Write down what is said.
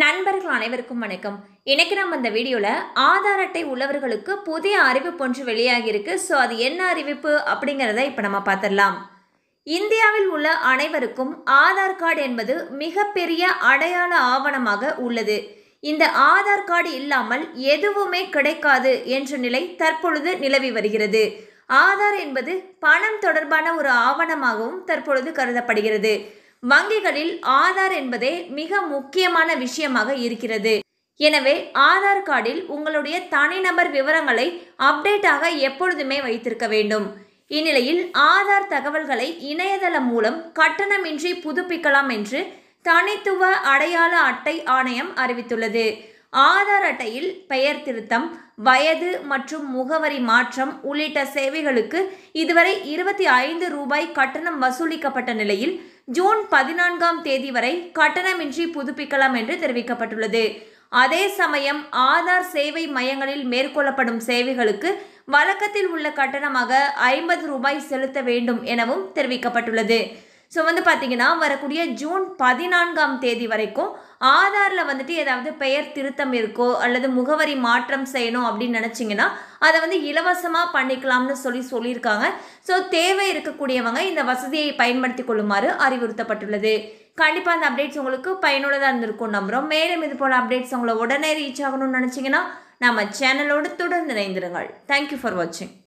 நண்பர்கள் அனைவருக்கும் வணக்கம் இன்னைக்கு நம்ம இந்த வீடியோவில் ஆதார் அட்டை உள்ளவர்களுக்கு புதிய அறிவிப்பு ஒன்று வெளியாகியிருக்கு ஸோ அது என்ன அறிவிப்பு அப்படிங்கிறத இப்போ நம்ம பார்த்துடலாம் இந்தியாவில் உள்ள அனைவருக்கும் ஆதார் கார்டு என்பது மிகப்பெரிய அடையாள ஆவணமாக உள்ளது இந்த ஆதார் கார்டு இல்லாமல் எதுவுமே கிடைக்காது என்ற நிலை தற்பொழுது நிலவி வருகிறது ஆதார் என்பது பணம் தொடர்பான ஒரு ஆவணமாகவும் தற்பொழுது கருதப்படுகிறது வங்கிகளில் ஆதார் என்பதே மிக முக்கியமான விஷயமாக இருக்கிறது எனவே ஆதார் கார்டில் உங்களுடைய தனிநபர் விவரங்களை அப்டேட்டாக எப்பொழுதுமே வைத்திருக்க வேண்டும் இந்நிலையில் ஆதார் தகவல்களை இணையதளம் மூலம் கட்டணமின்றி புதுப்பிக்கலாம் என்று தனித்துவ அடையாள அட்டை ஆணையம் அறிவித்துள்ளது ஆதார் அட்டையில் பெயர் திருத்தம் வயது மற்றும் முகவரி மாற்றம் உள்ளிட்ட சேவைகளுக்கு இதுவரை இருபத்தி ஐந்து ரூபாய் கட்டணம் வசூலிக்கப்பட்ட நிலையில் ஜூன் பதினான்காம் தேதி வரை கட்டணமின்றி புதுப்பிக்கலாம் என்று தெரிவிக்கப்பட்டுள்ளது அதே சமயம் ஆதார் சேவை மையங்களில் மேற்கொள்ளப்படும் சேவைகளுக்கு வழக்கத்தில் உள்ள கட்டணமாக ஐம்பது ரூபாய் செலுத்த வேண்டும் எனவும் தெரிவிக்கப்பட்டுள்ளது ஸோ வந்து பார்த்தீங்கன்னா வரக்கூடிய ஜூன் பதினான்காம் தேதி வரைக்கும் ஆதாரில் வந்துட்டு ஏதாவது பெயர் திருத்தம் இருக்கோ அல்லது முகவரி மாற்றம் செய்யணும் அப்படின்னு நினச்சிங்கன்னா அதை வந்து இலவசமாக பண்ணிக்கலாம்னு சொல்லி சொல்லியிருக்காங்க ஸோ தேவை இருக்கக்கூடியவங்க இந்த வசதியை பயன்படுத்தி கொள்ளுமாறு அறிவுறுத்தப்பட்டுள்ளது கண்டிப்பாக அந்த அப்டேட்ஸ் உங்களுக்கு பயனுள்ளதாக இருந்திருக்கும் நம்புகிறோம் மேலும் இது போல் அப்டேட்ஸ் உங்களை உடனே ரீச் ஆகணும்னு நினச்சிங்கன்னா நம்ம சேனலோடு தொடர்ந்து இணைந்திருங்கள் தேங்க்யூ ஃபார் வாட்சிங்